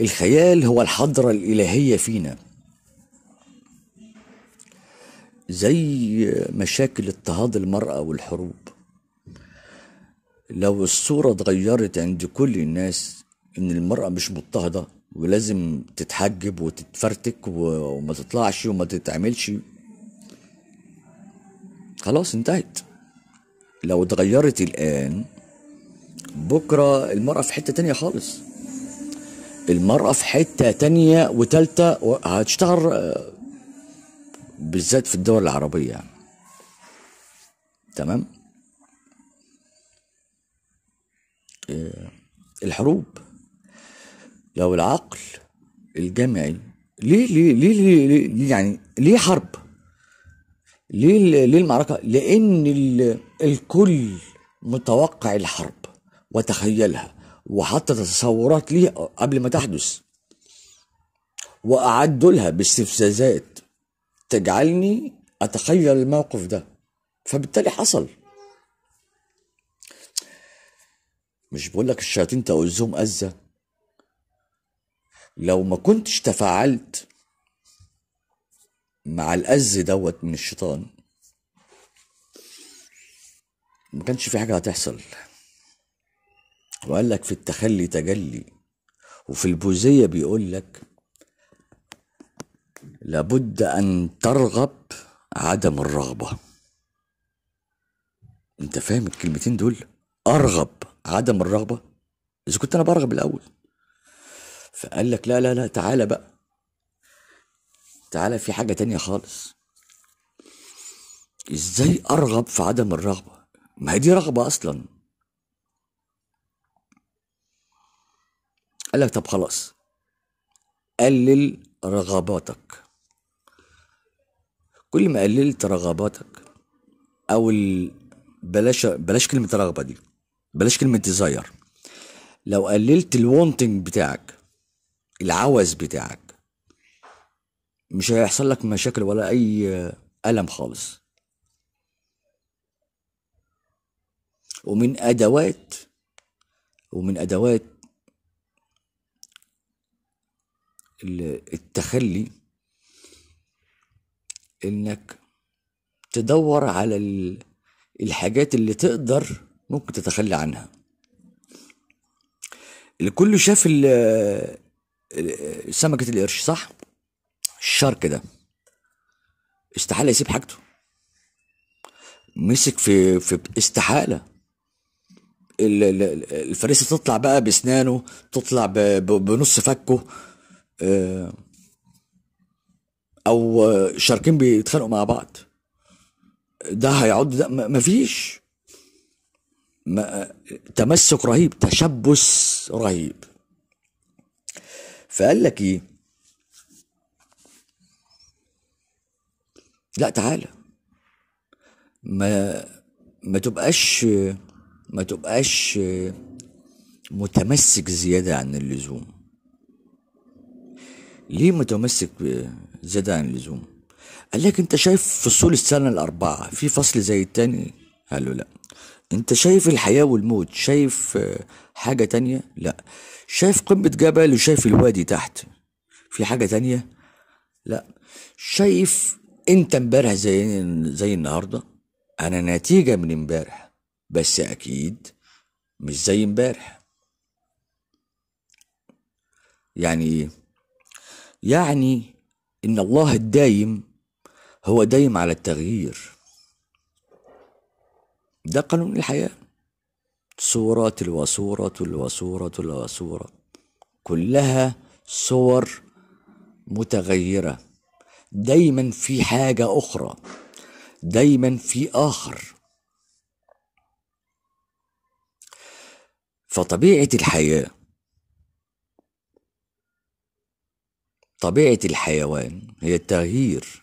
الخيال هو الحضرة الإلهية فينا زي مشاكل اضطهاد المرأة والحروب لو الصورة اتغيرت عند كل الناس إن المرأة مش مضطهدة ولازم تتحجب وتتفرتك وما تطلعش وما تتعملش خلاص انتهت لو اتغيرت الآن بكرة المرأة في حتة تانية خالص المرأة في حتة تانية وتالتة هتشتغل آه، بالذات في الدول العربية يعني. تمام آه، الحروب لو العقل الجمعي ليه ليه ليه, ليه يعني ليه حرب ليه ليه المعركه لان الكل متوقع الحرب وتخيلها وحتى تصورات ليه قبل ما تحدث وأعدوا لها باستفزازات تجعلني أتخيل الموقف ده فبالتالي حصل مش بقول لك الشياطين تعوزهم أذى لو ما كنتش تفاعلت مع الأذى دوت من الشيطان ما كانش في حاجة هتحصل وقال لك في التخلي تجلي وفي البوذية بيقول لك لابد أن ترغب عدم الرغبة أنت فاهم الكلمتين دول أرغب عدم الرغبة إذا كنت أنا برغب الأول فقال لك لا لا لا تعالى بقى تعالى في حاجة تانية خالص إزاي أرغب في عدم الرغبة ما هي دي رغبة أصلا قال لك طب خلاص قلل رغباتك كل ما قللت رغباتك او بلاش بلاش كلمه رغبه دي بلاش كلمه ديزاير لو قللت الونتنج بتاعك العوز بتاعك مش هيحصل لك مشاكل ولا اي الم خالص ومن ادوات ومن ادوات التخلي انك تدور على الحاجات اللي تقدر ممكن تتخلى عنها الكل شاف سمكة القرش صح الشرك ده استحالة يسيب حاجته مسك في في استحالة الفريسة تطلع بقى بأسنانه تطلع بنص فكه آه، او شركين بيتخانقوا مع بعض ده هيعض ده مفيش ما تمسك رهيب تشبث رهيب فقال لك ايه لا تعالى ما ما تبقاش ما تبقاش متمسك زيادة عن اللزوم ليه متمسك زيادة عن اللزوم قال لك انت شايف فصول السنة الأربعة في فصل زي التاني قال له لأ انت شايف الحياة والموت شايف آه، حاجة تانية لأ شايف قمة جبل وشايف الوادي تحت في حاجة تانية لأ شايف انت امبارح زي زي النهارده انا نتيجه من امبارح بس اكيد مش زي امبارح يعني ايه يعني ان الله الدايم هو دايم على التغيير ده قانون الحياه صورة تلو صورة تلو كلها صور متغيرة دايما في حاجة أخرى دايما في آخر فطبيعة الحياة طبيعة الحيوان هي التغيير